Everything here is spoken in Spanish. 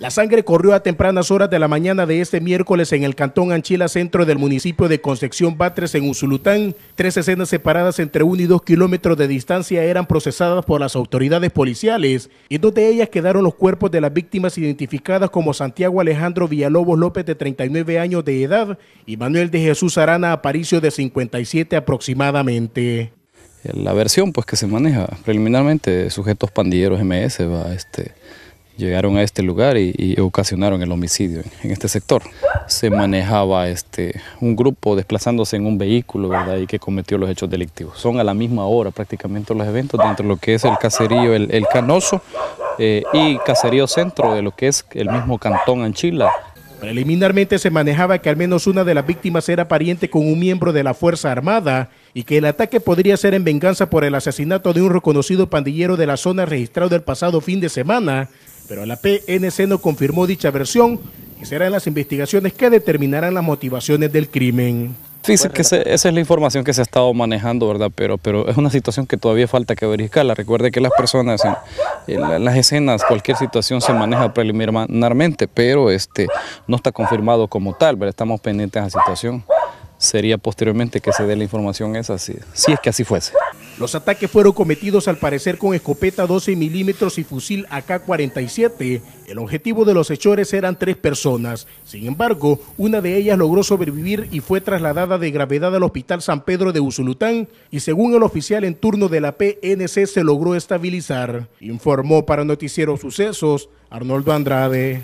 La sangre corrió a tempranas horas de la mañana de este miércoles en el cantón Anchila, centro del municipio de Concepción Batres, en Usulután. Tres escenas separadas entre 1 y 2 kilómetros de distancia eran procesadas por las autoridades policiales y dos de ellas quedaron los cuerpos de las víctimas identificadas como Santiago Alejandro Villalobos López, de 39 años de edad, y Manuel de Jesús Arana Aparicio, de 57 aproximadamente. La versión pues que se maneja preliminarmente de sujetos pandilleros MS, va, este llegaron a este lugar y, ocasionaron el homicidio en este sector. Se manejaba este, un grupo desplazándose en un vehículo y que cometió los hechos delictivos. Son a la misma hora prácticamente los eventos dentro de lo que es el caserío El, Canoso eh, y caserío centro de lo que es el mismo cantón Anchila. Preliminarmente se manejaba que al menos una de las víctimas era pariente con un miembro de la Fuerza Armada y que el ataque podría ser en venganza por el asesinato de un reconocido pandillero de la zona registrado el pasado fin de semana, pero la PNC no confirmó dicha versión y serán las investigaciones que determinarán las motivaciones del crimen. Sí, que esa es la información que se ha estado manejando, ¿verdad? Pero, pero es una situación que todavía falta que verificarla. Recuerde que las personas en, las escenas, cualquier situación se maneja preliminarmente, pero este no está confirmado como tal, ¿verdad? Estamos pendientes a la situación. Sería posteriormente que se dé la información esa, si, si es que así fuese. Los ataques fueron cometidos al parecer con escopeta 12 milímetros y fusil AK-47. El objetivo de los hechores eran tres personas. Sin embargo, una de ellas logró sobrevivir y fue trasladada de gravedad al Hospital San Pedro de Usulután y según el oficial en turno de la PNC se logró estabilizar. Informó para Noticiero Sucesos Arnoldo Andrade.